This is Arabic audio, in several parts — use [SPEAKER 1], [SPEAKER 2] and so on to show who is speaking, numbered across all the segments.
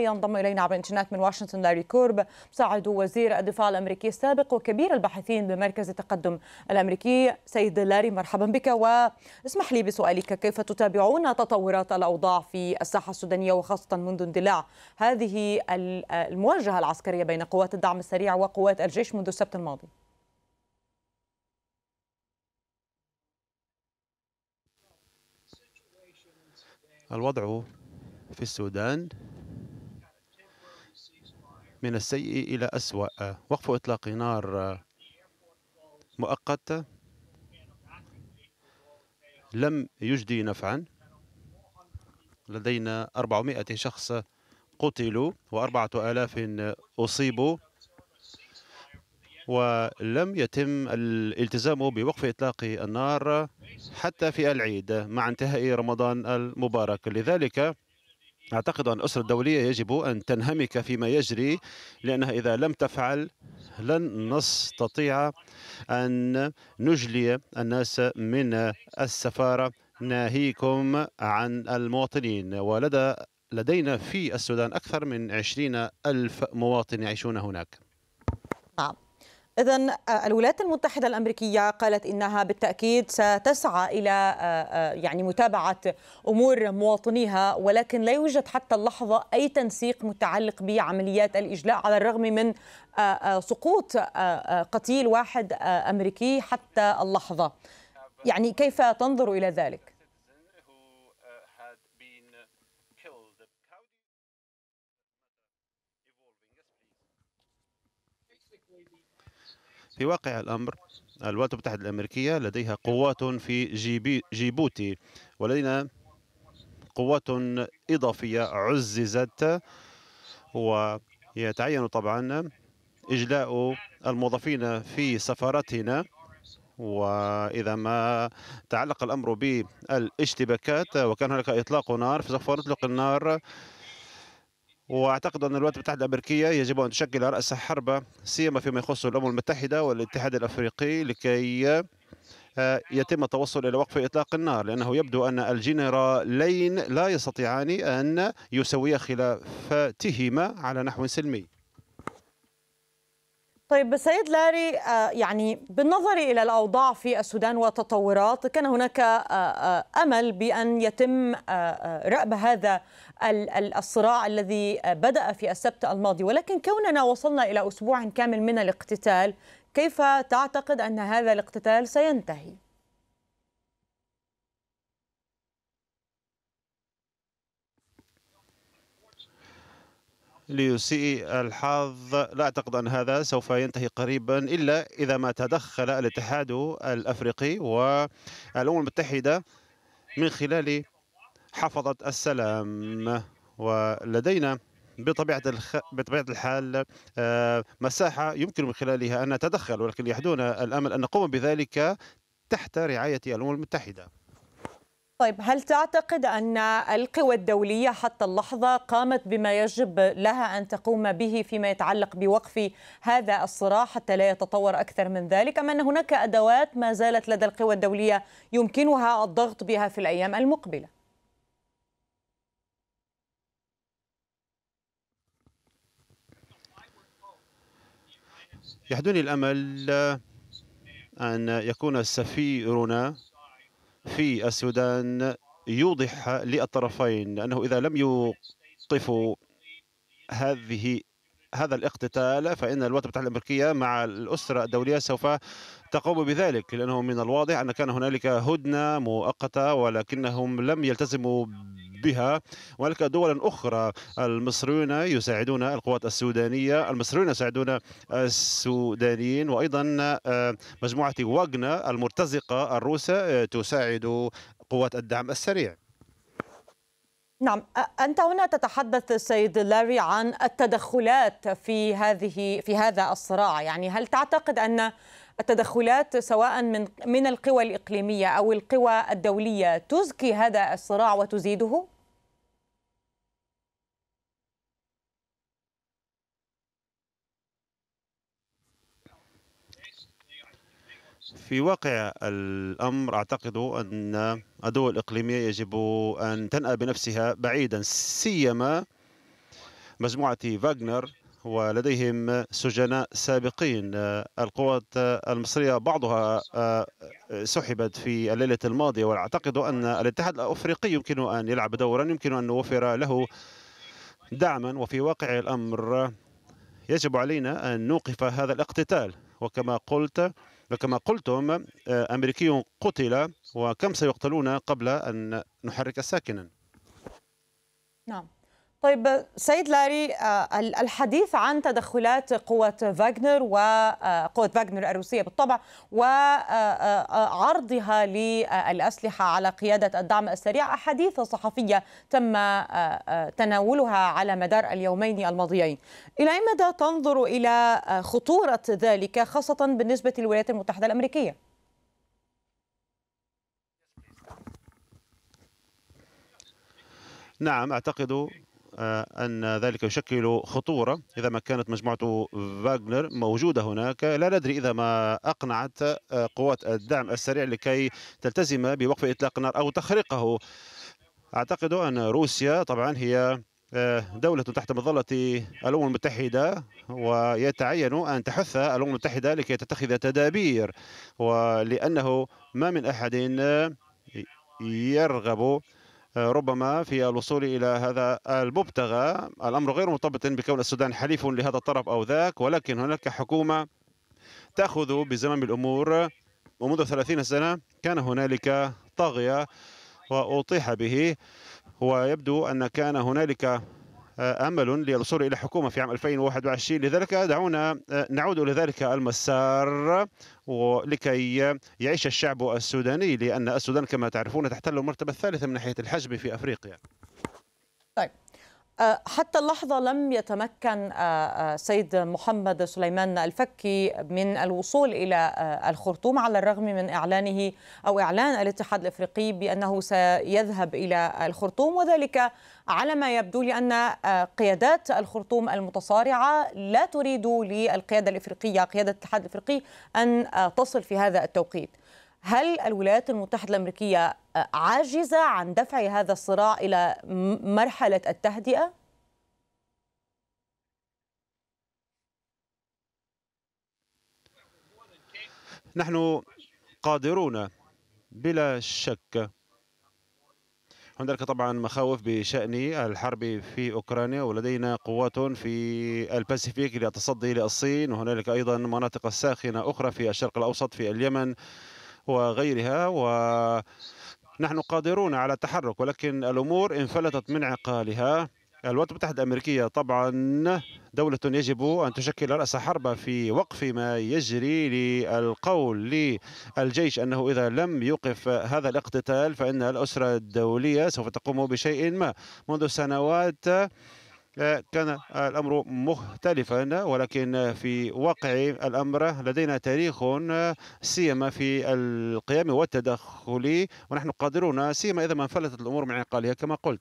[SPEAKER 1] ينضم الينا عبر الانترنت من واشنطن لاري كورب مساعد وزير الدفاع الامريكي السابق وكبير الباحثين بمركز التقدم الامريكي سيد لاري مرحبا بك واسمح لي بسؤالك كيف تتابعون تطورات الاوضاع في الساحه السودانيه وخاصه منذ اندلاع هذه المواجهه العسكريه بين قوات الدعم السريع وقوات الجيش منذ السبت الماضي؟
[SPEAKER 2] الوضع في السودان من السيء إلى أسوأ وقف إطلاق نار مؤقت لم يجدي نفعا لدينا 400 شخص قتلوا و4000 أصيبوا ولم يتم الالتزام بوقف إطلاق النار حتى في العيد مع انتهاء رمضان المبارك لذلك أعتقد أن الأسرة الدولية يجب أن تنهمك فيما يجري لأنها إذا لم تفعل لن نستطيع أن نجلي الناس من السفارة ناهيكم عن المواطنين ولدى لدينا في السودان أكثر من عشرين ألف مواطن يعيشون هناك نعم
[SPEAKER 1] إذا آه، الولايات المتحدة الأمريكية قالت إنها بالتأكيد ستسعى إلى آه، آه، يعني متابعة أمور مواطنيها ولكن لا يوجد حتى اللحظة أي تنسيق متعلق بعمليات الإجلاء على الرغم من سقوط قتيل واحد أمريكي حتى اللحظة يعني كيف تنظر إلى ذلك؟
[SPEAKER 2] في واقع الأمر الولايات المتحدة الأمريكية لديها قوات في جيبي جيبوتي ولدينا قوات إضافية عززت ويتعين طبعا إجلاء الموظفين في سفارتنا وإذا ما تعلق الأمر بالاشتباكات وكان هناك إطلاق نار فسوف نطلق النار واعتقد ان الولايات المتحده الامريكيه يجب ان تشكل راس حربه سيما فيما يخص الامم المتحده والاتحاد الافريقي لكي آه، يتم التوصل الى وقف اطلاق النار لانه يبدو ان الجنرالين لا يستطيعان ان يسويا خلافاتهما على نحو سلمي
[SPEAKER 1] طيب سيد لاري آه، يعني بالنظر إلى الأوضاع في السودان وتطورات كان هناك آه، آه، أمل بأن يتم رأب هذا الصراع الذي بدأ في السبت الماضي ولكن كوننا وصلنا إلى أسبوع كامل من الاقتتال كيف تعتقد أن هذا الاقتتال سينتهي؟
[SPEAKER 2] ليسيء الحظ لا أعتقد أن هذا سوف ينتهي قريبا إلا إذا ما تدخل الاتحاد الأفريقي والأمم المتحدة من خلال حفظة السلام ولدينا بطبيعة الخ... بطبيعة الحال آه، مساحة يمكن من خلالها أن نتدخل ولكن يحدون الأمل أن نقوم بذلك تحت رعاية الأمم المتحدة
[SPEAKER 1] طيب هل تعتقد أن القوى الدولية حتى اللحظة قامت بما يجب لها أن تقوم به فيما يتعلق بوقف هذا الصراع حتى لا يتطور أكثر من ذلك أم أن هناك أدوات ما زالت لدى القوى الدولية يمكنها الضغط بها في الأيام المقبلة؟
[SPEAKER 2] يحدني الأمل أن يكون سفيرنا في السودان يوضح للطرفين أنه إذا لم يوقفوا هذه هذا الاقتتال فإن الولايات المتحدة الأمريكية مع الأسرة الدولية سوف تقوم بذلك لأنه من الواضح أن كان هنالك هدنة مؤقتة ولكنهم لم يلتزموا بها وهناك دول أخرى المصريون يساعدون القوات السودانية المصريون يساعدون السودانيين وأيضا آه، مجموعة واغنا المرتزقة الروسة آه، تساعد قوات الدعم السريع
[SPEAKER 1] نعم أنت هنا تتحدث سيد لاري عن التدخلات في هذه في هذا الصراع يعني هل تعتقد أن التدخلات سواء من من القوى الإقليمية أو القوى الدولية تزكي هذا الصراع وتزيده؟
[SPEAKER 2] في واقع الامر اعتقد ان الدول الاقليميه يجب ان تنأى بنفسها بعيدا سيما مجموعه فاغنر ولديهم سجناء سابقين القوات المصرية بعضها آه، سحبت في الليلة الماضية وأعتقد أن الاتحاد الأفريقي يمكن أن يلعب دورا يمكن أن نوفر له دعما وفي واقع الأمر يجب علينا أن نوقف هذا الاقتتال وكما قلت وكما قلتم آه، أمريكي قتل وكم سيقتلون قبل أن نحرك ساكنا
[SPEAKER 1] نعم طيب سيد لاري آه، الحديث عن تدخلات قوة فاغنر وقوة آه، فاغنر الروسية بالطبع وعرضها آه، للأسلحة على قيادة الدعم السريع أحاديث صحفية تم تناولها على مدار اليومين الماضيين إلى أي مدى تنظر إلى خطورة ذلك خاصة بالنسبة للولايات المتحدة الأمريكية؟
[SPEAKER 2] نعم أعتقد آه، أن ذلك يشكل خطورة إذا ما كانت مجموعة فاغنر موجودة هناك لا ندري إذا ما أقنعت آه، قوات الدعم السريع لكي تلتزم بوقف إطلاق النار أو تخرقه أعتقد أن روسيا طبعا هي آه، دولة تحت مظلة الأمم المتحدة ويتعين أن تحث الأمم المتحدة لكي تتخذ تدابير ولأنه ما من أحد يرغب ربما في الوصول الى هذا المبتغى الامر غير مرتبط بكون السودان حليف لهذا الطرف او ذاك ولكن هناك حكومه تاخذ بزمام الامور ومنذ ثلاثين سنه كان هنالك طاغيه واطيح به ويبدو ان كان هنالك آه، امل للوصول الى حكومه في عام 2021 لذلك دعونا آه، نعود الى ذلك المسار ولكي يعيش الشعب السوداني لان السودان كما تعرفون تحتل المرتبه الثالثه من ناحيه الحجم في افريقيا
[SPEAKER 1] آه، حتى اللحظة لم يتمكن آه، آه، سيد محمد سليمان الفكي من الوصول إلى الخرطوم على الرغم من إعلانه أو إعلان الاتحاد الأفريقي بأنه سيذهب إلى الخرطوم وذلك على ما يبدو لأن قيادات الخرطوم المتصارعة لا تريد للقيادة الإفريقية قيادة الاتحاد الأفريقي أن تصل في هذا التوقيت هل الولايات المتحدة الأمريكية آه، عاجزة عن دفع هذا الصراع إلى مرحلة التهدئة؟
[SPEAKER 2] نحن قادرون بلا شك هناك طبعا مخاوف بشأن الحرب في أوكرانيا ولدينا قوات في الباسيفيك للتصدي للصين وهنالك أيضا مناطق ساخنة أخرى في الشرق الأوسط في اليمن وغيرها ونحن قادرون على التحرك ولكن الأمور انفلتت من عقالها الولايات المتحدة الأمريكية طبعا دولة يجب أن تشكل رأس حربة في وقف ما يجري للقول للجيش أنه إذا لم يوقف هذا الاقتتال فإن الأسرة الدولية سوف تقوم بشيء ما منذ سنوات كان الأمر مختلفا ولكن في واقع الأمر لدينا تاريخ سيما في القيام والتدخل ونحن قادرون سيما إذا ما انفلتت الأمور من عقالها كما قلت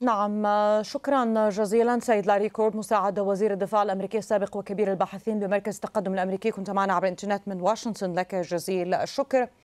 [SPEAKER 1] نعم شكرا جزيلا سيد لاري كورب مساعد وزير الدفاع الامريكي السابق وكبير الباحثين بمركز التقدم الامريكي كنت معنا عبر الانترنت من واشنطن لك جزيل الشكر